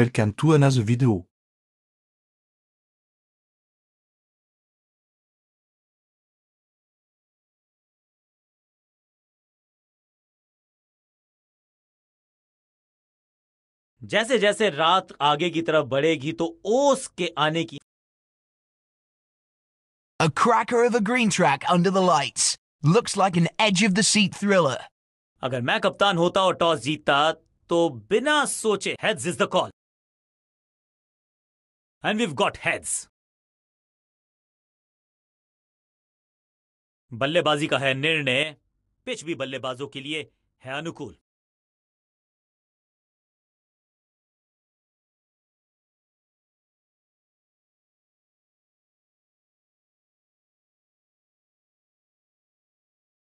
Welcome to another video. जैसे जैसे रात आगे की तरफ बढ़ेगी तो ओस के आने की A cracker of a green track under the lights. Looks like an edge of the seat thriller. अगर मैं कप्तान होता और टॉस जीतता तो बिना सोचे heads is the call and we've got heads. बल्लेबाजी का है निर्णय पिच भी बल्लेबाजों के लिए है अनुकूल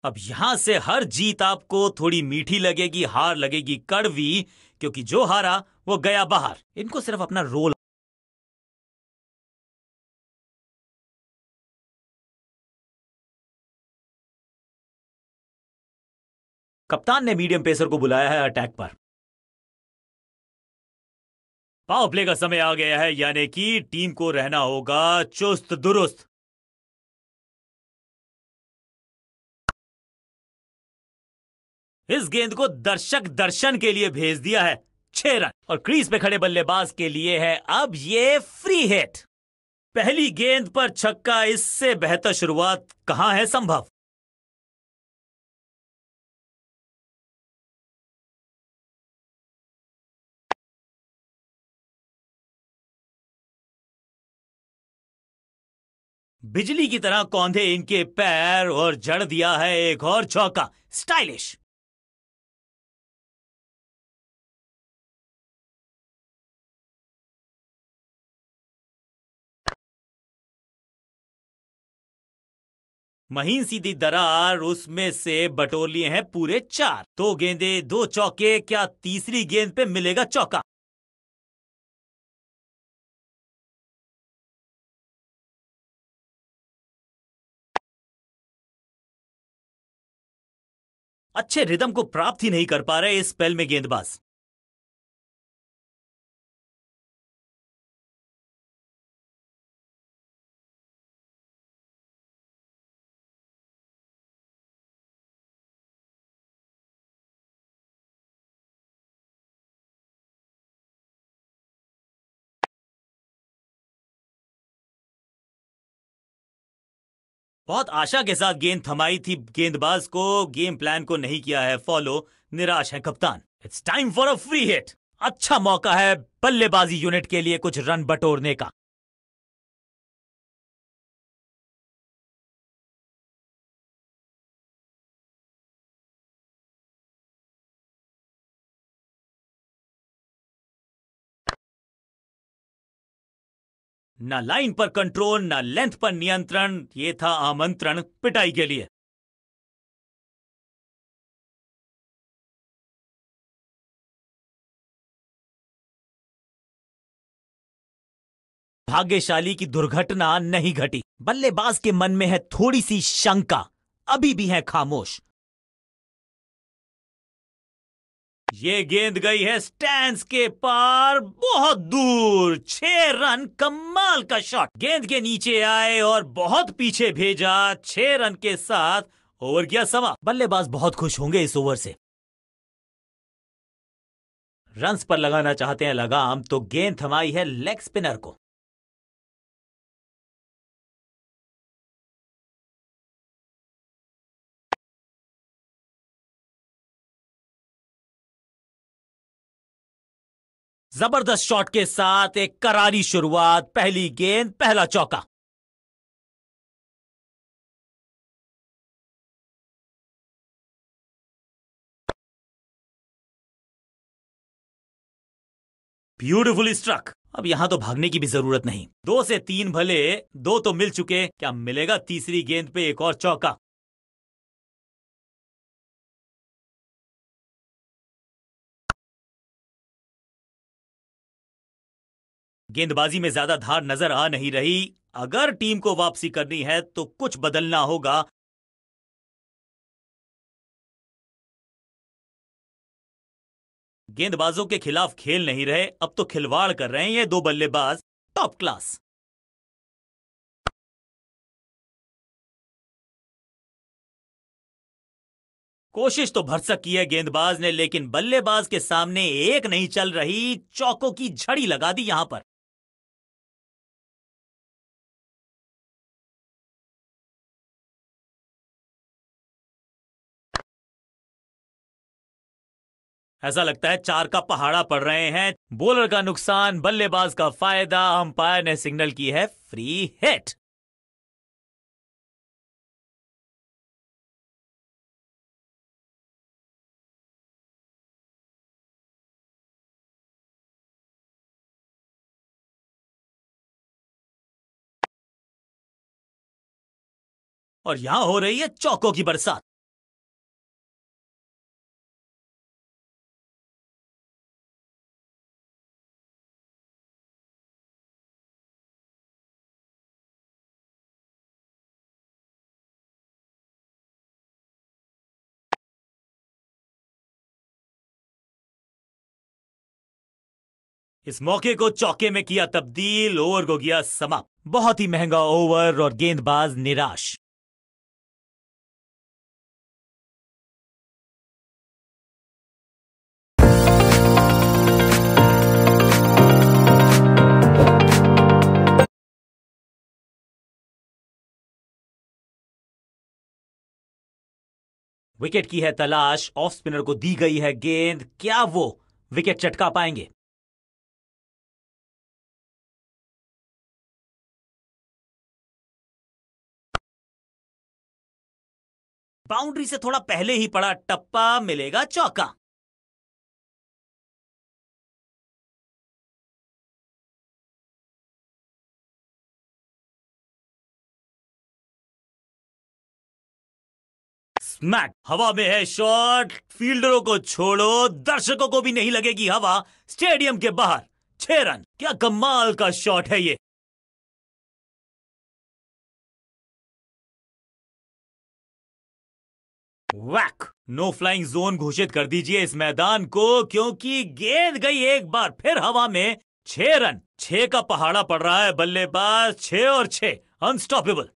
अब यहां से हर जीत आपको थोड़ी मीठी लगेगी हार लगेगी कड़वी क्योंकि जो हारा वो गया बाहर इनको सिर्फ अपना रोल कप्तान ने मीडियम पेसर को बुलाया है अटैक पर पावर प्ले का समय आ गया है यानी कि टीम को रहना होगा चुस्त दुरुस्त इस गेंद को दर्शक दर्शन के लिए भेज दिया है छह रन और क्रीज पे खड़े बल्लेबाज के लिए है अब ये फ्री हिट पहली गेंद पर छक्का इससे बेहतर शुरुआत कहां है संभव बिजली की तरह कौंधे इनके पैर और जड़ दिया है एक और चौका स्टाइलिश महीन सीधी दरार उसमें से बटोर लिए हैं पूरे चार दो गेंदे दो चौके क्या तीसरी गेंद पे मिलेगा चौका अच्छे रिदम को प्राप्त ही नहीं कर पा रहे इस स्पेल में गेंदबाज बहुत आशा के साथ गेंद थमाई थी गेंदबाज को गेम प्लान को नहीं किया है फॉलो निराश है कप्तान it's time for a free hit अच्छा मौका है बल्लेबाजी यूनिट के लिए कुछ रन बटोरने का ना लाइन पर कंट्रोल ना लेंथ पर नियंत्रण ये था आमंत्रण पिटाई के लिए भाग्यशाली की दुर्घटना नहीं घटी बल्लेबाज के मन में है थोड़ी सी शंका अभी भी है खामोश ये गेंद गई है स्टैंड के पार बहुत दूर छह रन कमाल का शॉट गेंद के नीचे आए और बहुत पीछे भेजा छह रन के साथ ओवर किया समा बल्लेबाज बहुत खुश होंगे इस ओवर से रन्स पर लगाना चाहते हैं लगाम तो गेंद थमाई है लेग स्पिनर को जबरदस्त शॉट के साथ एक करारी शुरुआत पहली गेंद पहला चौका ब्यूटिफुल स्ट्रक अब यहां तो भागने की भी जरूरत नहीं दो से तीन भले दो तो मिल चुके क्या मिलेगा तीसरी गेंद पे एक और चौका गेंदबाजी में ज्यादा धार नजर आ नहीं रही अगर टीम को वापसी करनी है तो कुछ बदलना होगा गेंदबाजों के खिलाफ खेल नहीं रहे अब तो खिलवाड़ कर रहे हैं ये दो बल्लेबाज टॉप क्लास कोशिश तो भरसक की है गेंदबाज ने लेकिन बल्लेबाज के सामने एक नहीं चल रही चौकों की झड़ी लगा दी यहां पर ऐसा लगता है चार का पहाड़ा पड़ रहे हैं बोलर का नुकसान बल्लेबाज का फायदा अंपायर ने सिग्नल की है फ्री हिट और यहां हो रही है चौकों की बरसात इस मौके को चौके में किया तब्दील ओवर को किया समाप्त बहुत ही महंगा ओवर और गेंदबाज निराश विकेट की है तलाश ऑफ स्पिनर को दी गई है गेंद क्या वो विकेट चटका पाएंगे बाउंड्री से थोड़ा पहले ही पड़ा टप्पा मिलेगा चौका स्मैक हवा में है शॉट फील्डरों को छोड़ो दर्शकों को भी नहीं लगेगी हवा स्टेडियम के बाहर छह रन क्या कमाल का शॉट है ये वैक नो फ्लाइंग जोन घोषित कर दीजिए इस मैदान को क्योंकि गेंद गई एक बार फिर हवा में छह रन छह का पहाड़ा पड़ रहा है बल्लेबाज छह और छह अनस्टॉपेबल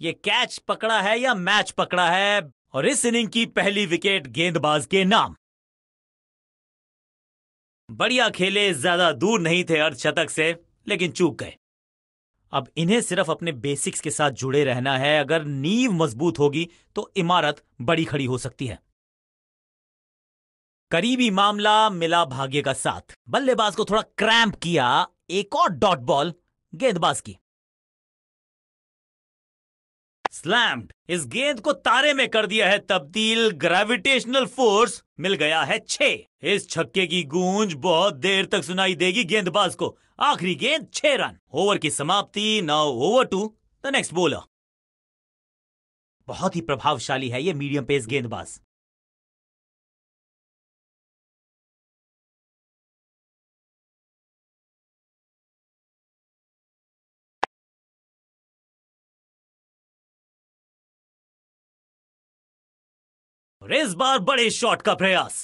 ये कैच पकड़ा है या मैच पकड़ा है और इस इनिंग की पहली विकेट गेंदबाज के नाम बढ़िया खेले ज्यादा दूर नहीं थे अर्धशतक से लेकिन चूक गए अब इन्हें सिर्फ अपने बेसिक्स के साथ जुड़े रहना है अगर नींव मजबूत होगी तो इमारत बड़ी खड़ी हो सकती है करीबी मामला मिला भाग्य का साथ बल्लेबाज को थोड़ा क्रैम्प किया एक और डॉट बॉल गेंदबाज की स्लैम्ड इस गेंद को तारे में कर दिया है तब्दील ग्रेविटेशनल फोर्स मिल गया है छे इस छक्के की गूंज बहुत देर तक सुनाई देगी गेंदबाज को आखिरी गेंद छह रन ओवर की समाप्ति now over to the next bowler बहुत ही प्रभावशाली है ये मीडियम पेस गेंदबाज और इस बार बड़े शॉट का प्रयास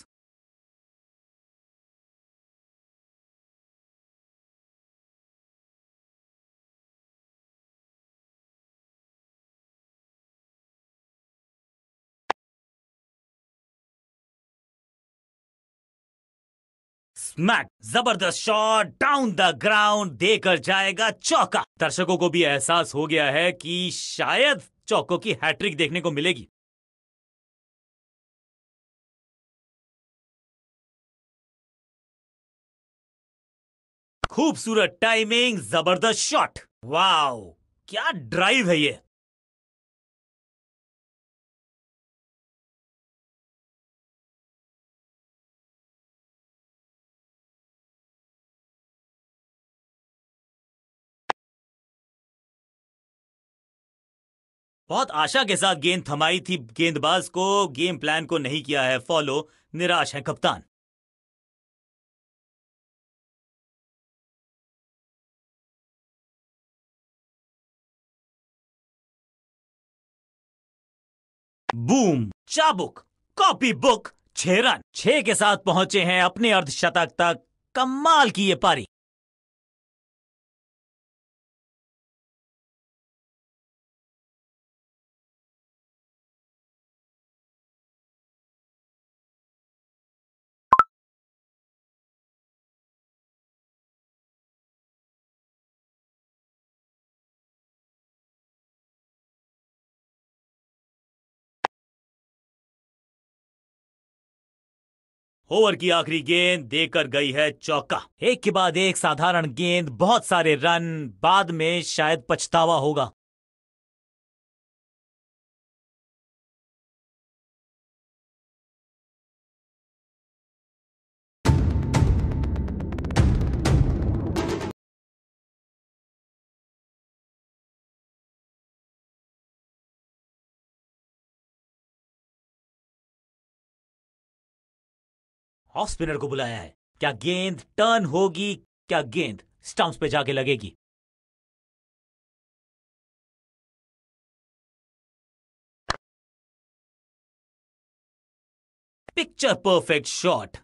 स्मैक जबरदस्त शॉट डाउन द ग्राउंड देकर जाएगा चौका दर्शकों को भी एहसास हो गया है कि शायद चौकों की हैट्रिक देखने को मिलेगी खूबसूरत टाइमिंग जबरदस्त शॉट वाओ क्या ड्राइव है ये बहुत आशा के साथ गेंद थमाई थी गेंदबाज को गेम प्लान को नहीं किया है फॉलो निराश है कप्तान बूम चाबुक कॉपी बुक छह रन छह के साथ पहुंचे हैं अपने अर्धशतक तक कमाल की ये पारी ओवर की आखिरी गेंद देकर गई है चौका एक के बाद एक साधारण गेंद बहुत सारे रन बाद में शायद पछतावा होगा ऑफ स्पिनर को बुलाया है क्या गेंद टर्न होगी क्या गेंद स्टंप्स पे जाके लगेगी picture perfect shot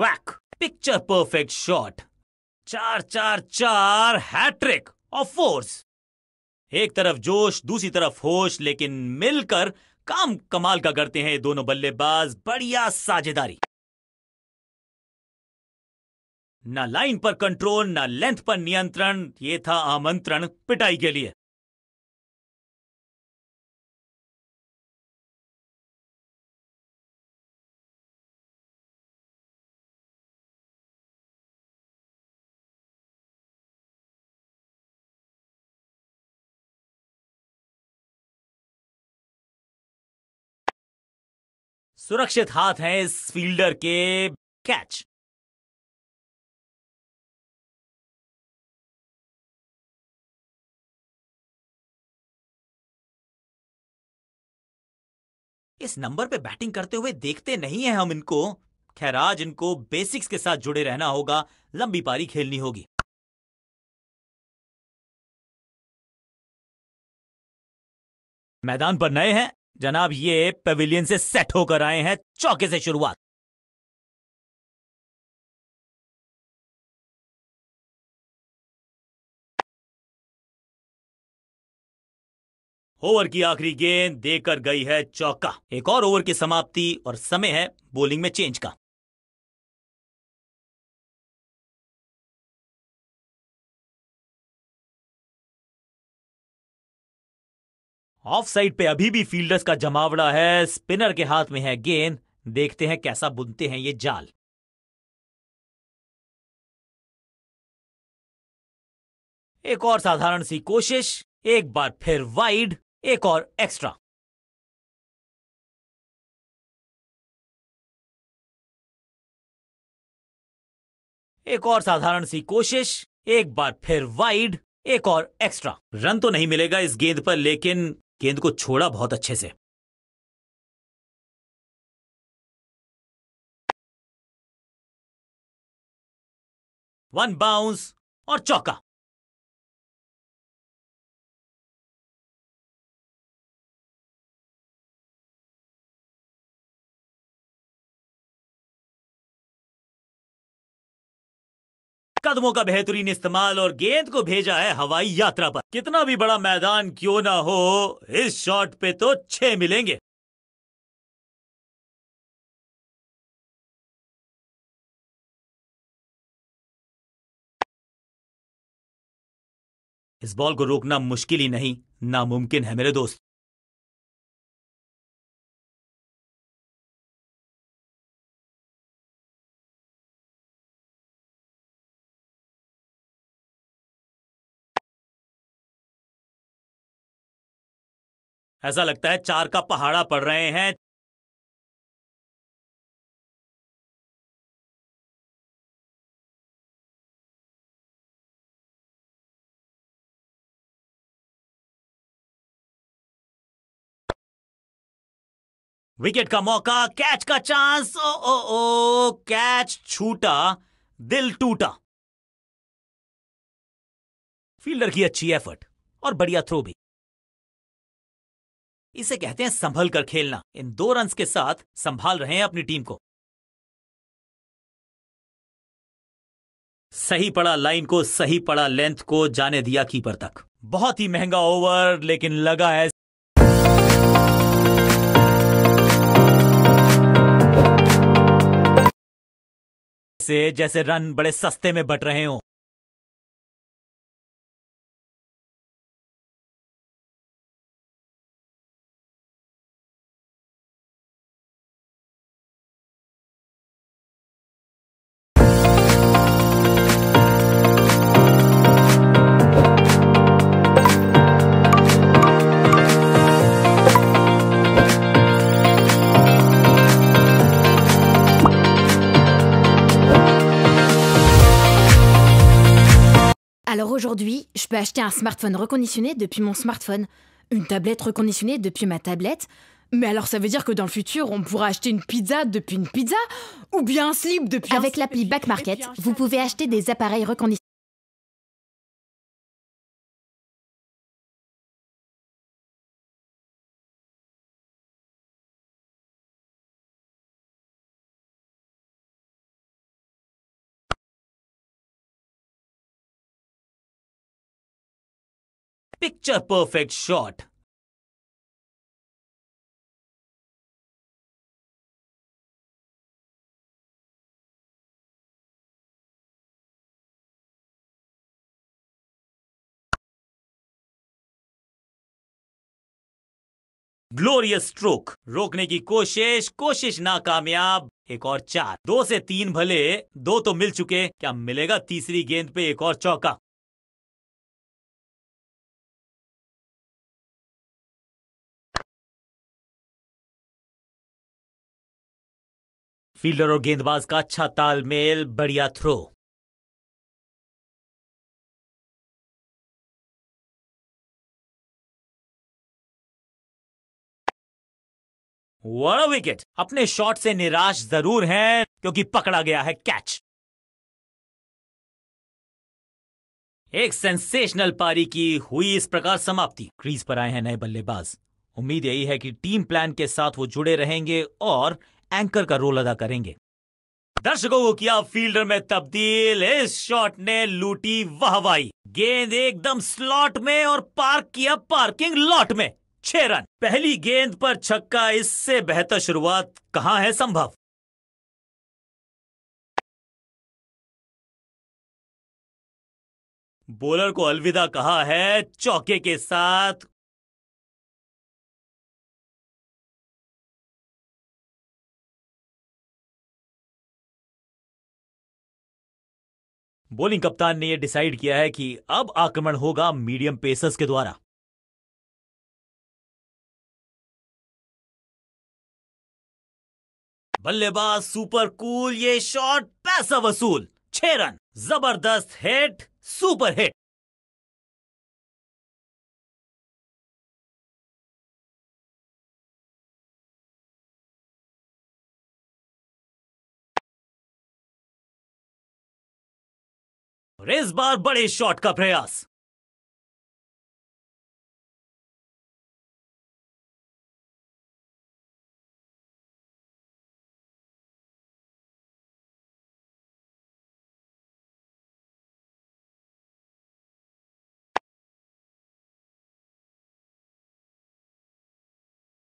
whack picture perfect shot चार चार चार हैट्रिक ऑफ फोर्स एक तरफ जोश दूसरी तरफ होश लेकिन मिलकर काम कमाल का करते हैं दोनों बल्लेबाज बढ़िया साझेदारी ना लाइन पर कंट्रोल ना लेंथ पर नियंत्रण ये था आमंत्रण पिटाई के लिए सुरक्षित हाथ हैं इस फील्डर के कैच इस नंबर पे बैटिंग करते हुए देखते नहीं है हम इनको खैर आज इनको बेसिक्स के साथ जुड़े रहना होगा लंबी पारी खेलनी होगी मैदान पर नए हैं जनाब ये पेविलियन से सेट होकर आए हैं चौके से शुरुआत ओवर की आखिरी गेंद देकर गई है चौका एक और ओवर की समाप्ति और समय है बोलिंग में चेंज का ऑफ साइड पे अभी भी फील्डर्स का जमावड़ा है स्पिनर के हाथ में है गेंद देखते हैं कैसा बुनते हैं ये जाल एक और साधारण सी कोशिश एक बार फिर वाइड एक और एक्स्ट्रा एक और साधारण सी कोशिश एक बार फिर वाइड एक और एक्स्ट्रा रन तो नहीं मिलेगा इस गेंद पर लेकिन गेंद को छोड़ा बहुत अच्छे से वन बाउंस और चौका कदमों का बेहतरीन इस्तेमाल और गेंद को भेजा है हवाई यात्रा पर कितना भी बड़ा मैदान क्यों ना हो इस शॉट पे तो छह मिलेंगे इस बॉल को रोकना मुश्किल ही नहीं नामुमकिन है मेरे दोस्त ऐसा लगता है चार का पहाड़ा पड़ रहे हैं विकेट का मौका कैच का चांस ओ ओ ओ कैच छूटा दिल टूटा फील्डर की अच्छी एफर्ट और बढ़िया थ्रो भी इसे कहते हैं संभल कर खेलना इन दो रन के साथ संभाल रहे हैं अपनी टीम को सही पड़ा लाइन को सही पड़ा लेंथ को जाने दिया कीपर तक बहुत ही महंगा ओवर लेकिन लगा है से जैसे रन बड़े सस्ते में बट रहे हों Alors aujourd'hui, je peux acheter un smartphone reconditionné depuis mon smartphone, une tablette reconditionnée depuis ma tablette. Mais alors ça veut dire que dans le futur, on pourra acheter une pizza depuis une pizza ou bien un slip depuis Avec l'appli Back Market, vous pouvez acheter des appareils reconditionnés. Picture perfect shot glorious stroke रोकने की कोशिश कोशिश नाकामयाब एक और चार दो से तीन भले दो तो मिल चुके क्या मिलेगा तीसरी गेंद पे एक और चौका फील्डर और गेंदबाज का अच्छा तालमेल बढ़िया थ्रो वड़ा विकेट अपने शॉट से निराश जरूर हैं क्योंकि पकड़ा गया है कैच एक सेंसेशनल पारी की हुई इस प्रकार समाप्ति क्रीज पर आए हैं नए बल्लेबाज उम्मीद यही है कि टीम प्लान के साथ वो जुड़े रहेंगे और एंकर का रोल अदा करेंगे दर्शकों को किया फील्डर में तब्दील इस शॉट ने लूटी वाहवाई गेंद एकदम स्लॉट में और पार्क किया पार्किंग लॉट में छह रन पहली गेंद पर छक्का इससे बेहतर शुरुआत कहां है संभव बॉलर को अलविदा कहा है चौके के साथ बोलिंग कप्तान ने यह डिसाइड किया है कि अब आक्रमण होगा मीडियम पेसर्स के द्वारा बल्लेबाज सुपर कूल ये शॉट पैसा वसूल छह रन जबरदस्त हिट सुपर हिट और इस बार बड़े शॉट का प्रयास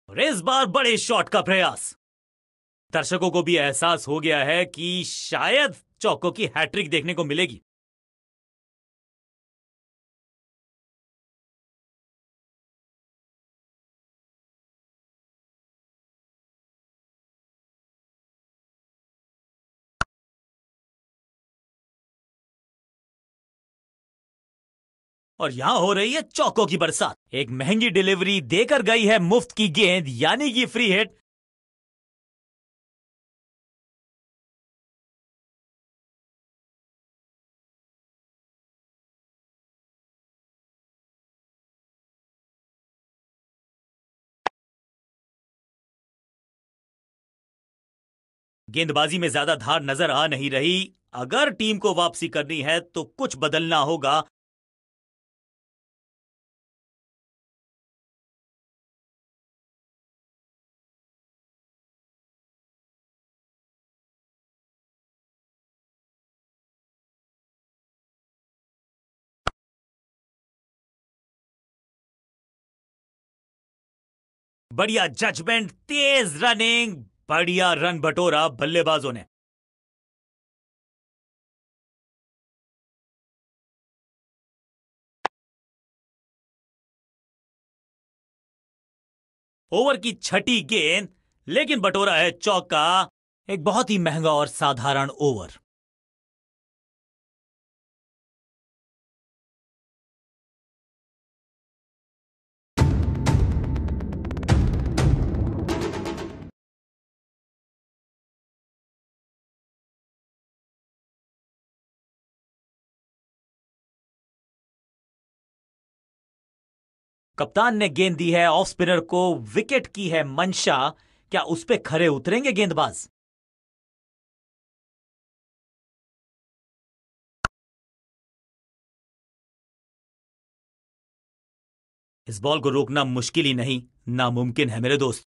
और इस बार बड़े शॉट का प्रयास दर्शकों को भी एहसास हो गया है कि शायद चौकों की हैट्रिक देखने को मिलेगी और यहाँ हो रही है चौकों की बरसात एक महंगी डिलीवरी देकर गई है मुफ्त की गेंद यानी कि फ्री हिट गेंदबाजी में ज्यादा धार नजर आ नहीं रही अगर टीम को वापसी करनी है तो कुछ बदलना होगा बढ़िया जजमेंट तेज रनिंग बढ़िया रन बटोरा बल्लेबाजों ने ओवर की छठी गेंद लेकिन बटोरा है चौका एक बहुत ही महंगा और साधारण ओवर कप्तान ने गेंद दी है ऑफ स्पिनर को विकेट की है मंशा क्या उस पर खरे उतरेंगे गेंदबाज इस बॉल को रोकना मुश्किल ही नहीं नामुमकिन है मेरे दोस्त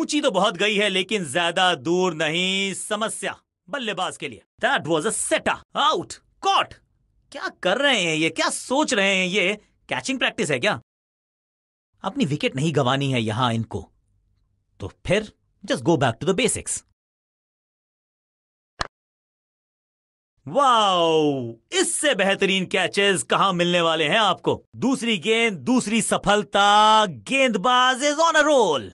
ऊंची तो बहुत गई है लेकिन ज्यादा दूर नहीं समस्या बल्लेबाज के लिए दैट वॉज अ सेटा आउट कॉट क्या कर रहे हैं ये क्या सोच रहे हैं ये कैचिंग प्रैक्टिस है क्या अपनी विकेट नहीं गंवानी है यहां इनको तो फिर just go back to the basics wow इससे बेहतरीन कैचेस कहां मिलने वाले हैं आपको दूसरी गेंद दूसरी सफलता गेंदबाज इज ऑन अ रोल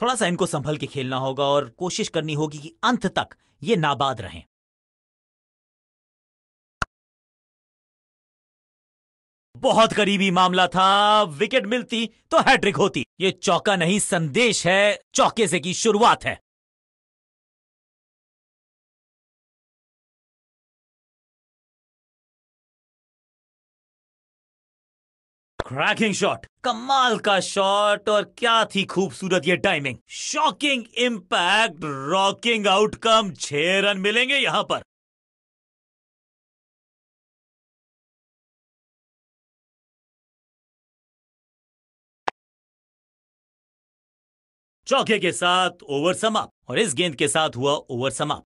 थोड़ा सा इनको संभल के खेलना होगा और कोशिश करनी होगी कि अंत तक ये नाबाद रहें बहुत करीबी मामला था विकेट मिलती तो हैट्रिक होती ये चौका नहीं संदेश है चौके से की शुरुआत है क्रैकिंग शॉट कमाल का शॉट और क्या थी खूबसूरत ये timing shocking impact rocking outcome छह रन मिलेंगे यहां पर चौके के साथ ओवर समाप्त और इस गेंद के साथ हुआ ओवर समाप्त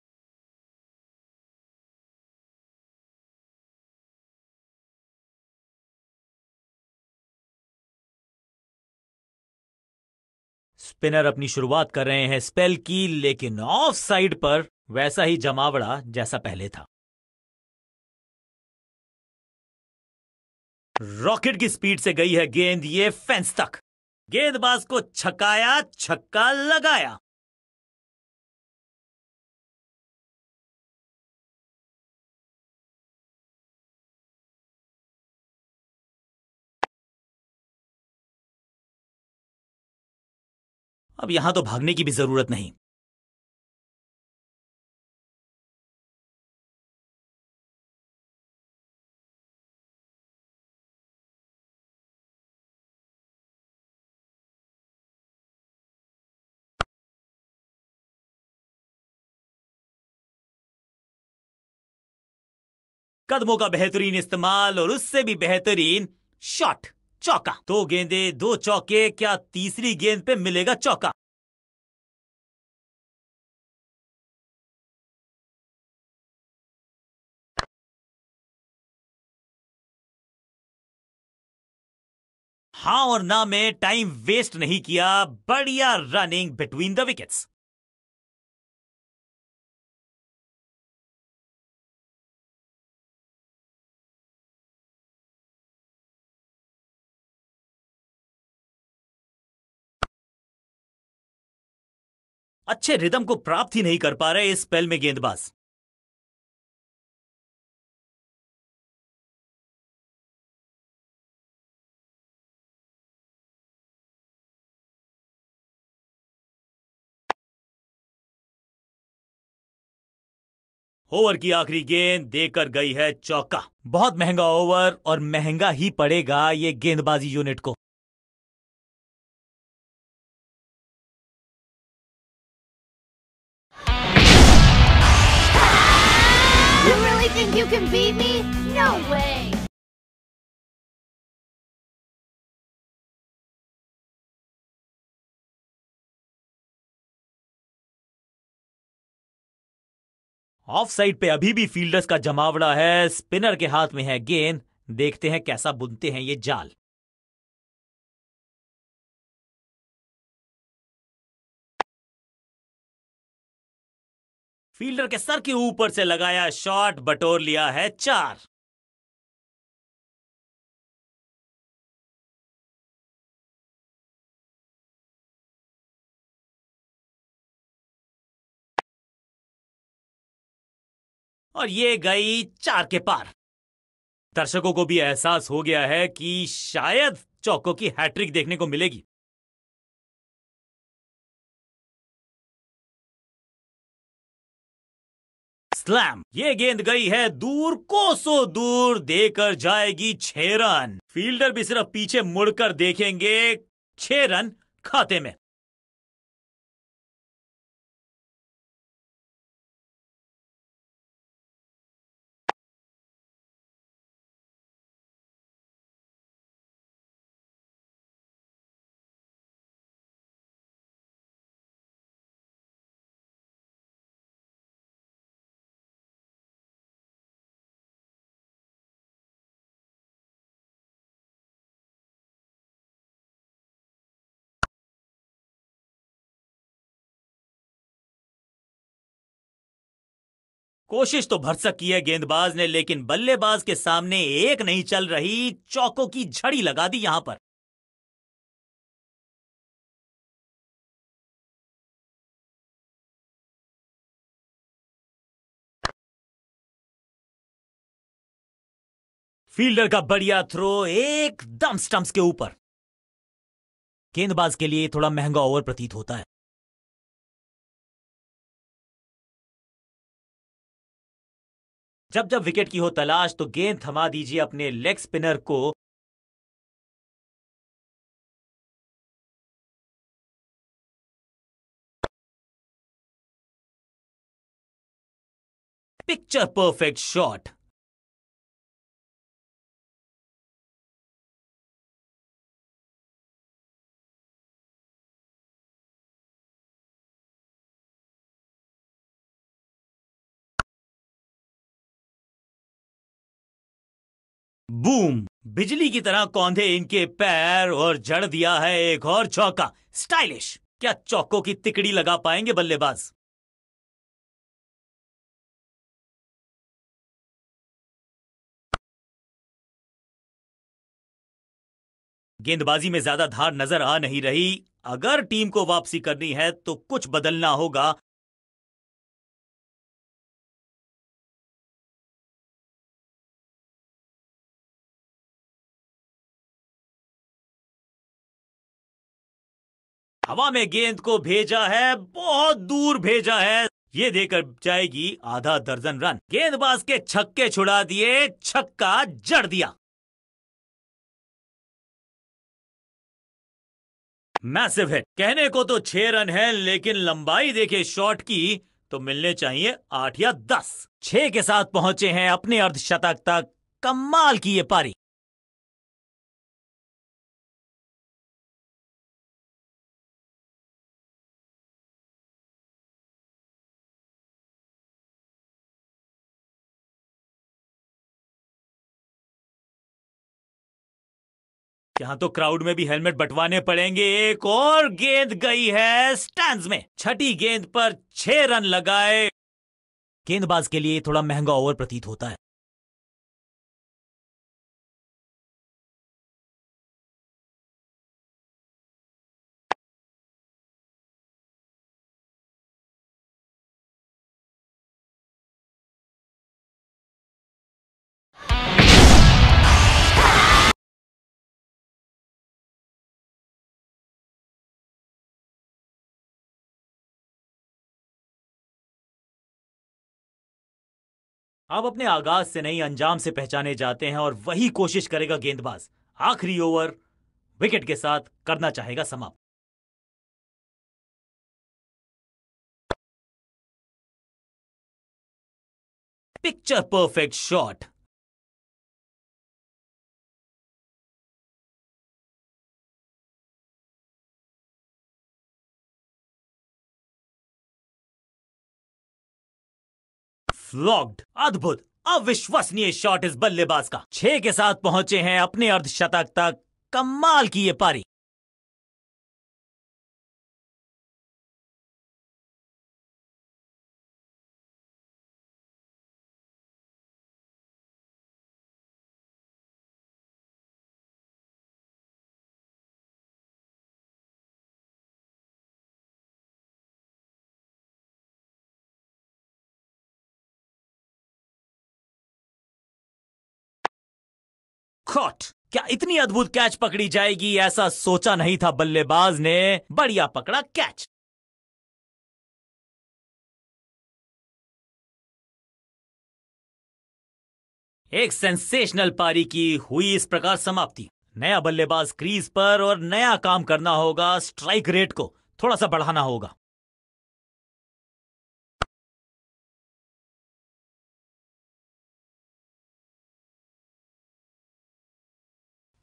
स्पिनर अपनी शुरुआत कर रहे हैं स्पेल की लेकिन ऑफ साइड पर वैसा ही जमावड़ा जैसा पहले था रॉकेट की स्पीड से गई है गेंद ये फेंस तक गेंदबाज को छकाया छक्का लगाया अब यहां तो भागने की भी जरूरत नहीं कदमों का बेहतरीन इस्तेमाल और उससे भी बेहतरीन शॉट चौका दो गेंदे दो चौके क्या तीसरी गेंद पे मिलेगा चौका हाँ और ना में टाइम वेस्ट नहीं किया बढ़िया रनिंग बिटवीन द विकेट्स अच्छे रिदम को प्राप्त ही नहीं कर पा रहे इस स्पेल में गेंदबाज ओवर की आखिरी गेंद देकर गई है चौका बहुत महंगा ओवर और महंगा ही पड़ेगा ये गेंदबाजी यूनिट को You can beat me? No way! Off side पे अभी भी फील्डर्स का जमावड़ा है स्पिनर के हाथ में है गेंद देखते हैं कैसा बुनते हैं ये जाल फील्डर के सर के ऊपर से लगाया शॉट बटोर लिया है चार और ये गई चार के पार दर्शकों को भी एहसास हो गया है कि शायद चौकों की हैट्रिक देखने को मिलेगी स्लैम ये गेंद गई है दूर कोसो दूर देकर जाएगी छह रन फील्डर भी सिर्फ पीछे मुड़कर देखेंगे छह रन खाते में कोशिश तो भरसक की है गेंदबाज ने लेकिन बल्लेबाज के सामने एक नहीं चल रही चौकों की झड़ी लगा दी यहां पर फील्डर का बढ़िया थ्रो एकदम स्टंप्स के ऊपर गेंदबाज के लिए थोड़ा महंगा ओवर प्रतीत होता है जब जब विकेट की हो तलाश तो गेंद थमा दीजिए अपने लेग स्पिनर को पिक्चर परफेक्ट शॉट बूम बिजली की तरह कौंधे इनके पैर और जड़ दिया है एक और चौका स्टाइलिश क्या चौकों की तिकड़ी लगा पाएंगे बल्लेबाज गेंदबाजी में ज्यादा धार नजर आ नहीं रही अगर टीम को वापसी करनी है तो कुछ बदलना होगा हवा में गेंद को भेजा है बहुत दूर भेजा है ये देकर जाएगी आधा दर्जन रन गेंदबाज के छक्के छुड़ा दिए छक्का जड़ दिया मैसिव हिट कहने को तो छह रन है लेकिन लंबाई देखे शॉट की तो मिलने चाहिए आठ या दस छह के साथ पहुंचे हैं अपने अर्धशतक तक कमाल की ये पारी यहाँ तो क्राउड में भी हेलमेट बंटवाने पड़ेंगे एक और गेंद गई है स्टैंड में छठी गेंद पर छह रन लगाए गेंदबाज के लिए थोड़ा महंगा ओवर प्रतीत होता है आप अपने आगाज से नहीं अंजाम से पहचाने जाते हैं और वही कोशिश करेगा गेंदबाज आखिरी ओवर विकेट के साथ करना चाहेगा समाप्त पिक्चर परफेक्ट शॉट फ्लॉग्ड अद्भुत अविश्वसनीय शॉट इस बल्लेबाज का छह के साथ पहुंचे हैं अपने अर्धशतक तक कमाल की ये पारी शॉट क्या इतनी अद्भुत कैच पकड़ी जाएगी ऐसा सोचा नहीं था बल्लेबाज ने बढ़िया पकड़ा कैच एक सेंसेशनल पारी की हुई इस प्रकार समाप्ति नया बल्लेबाज क्रीज पर और नया काम करना होगा स्ट्राइक रेट को थोड़ा सा बढ़ाना होगा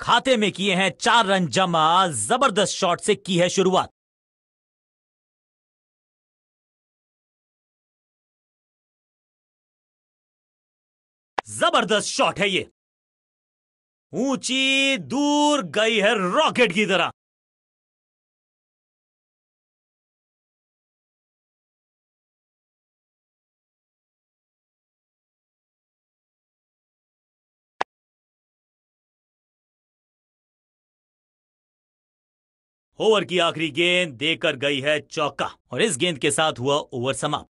खाते में किए हैं चार रन जमा जबरदस्त शॉट से की है शुरुआत जबरदस्त शॉट है ये ऊंची दूर गई है रॉकेट की तरह ओवर की आखिरी गेंद देकर गई है चौका और इस गेंद के साथ हुआ ओवर समाप्त